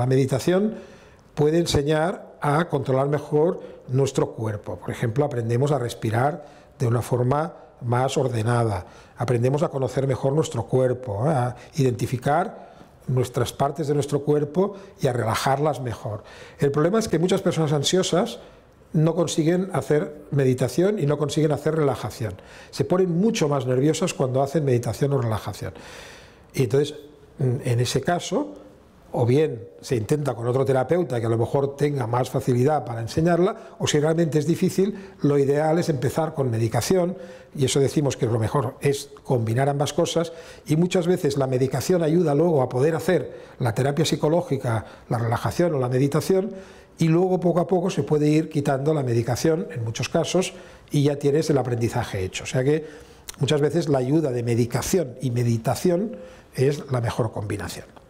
La meditación puede enseñar a controlar mejor nuestro cuerpo. Por ejemplo, aprendemos a respirar de una forma más ordenada, aprendemos a conocer mejor nuestro cuerpo, ¿eh? a identificar nuestras partes de nuestro cuerpo y a relajarlas mejor. El problema es que muchas personas ansiosas no consiguen hacer meditación y no consiguen hacer relajación. Se ponen mucho más nerviosas cuando hacen meditación o relajación. Y entonces, mm, en ese caso, o bien se intenta con otro terapeuta que a lo mejor tenga más facilidad para enseñarla, o si realmente es difícil, lo ideal es empezar con medicación, y eso decimos que lo mejor es combinar ambas cosas, y muchas veces la medicación ayuda luego a poder hacer la terapia psicológica, la relajación o la meditación, y luego poco a poco se puede ir quitando la medicación, en muchos casos, y ya tienes el aprendizaje hecho. O sea que muchas veces la ayuda de medicación y meditación es la mejor combinación.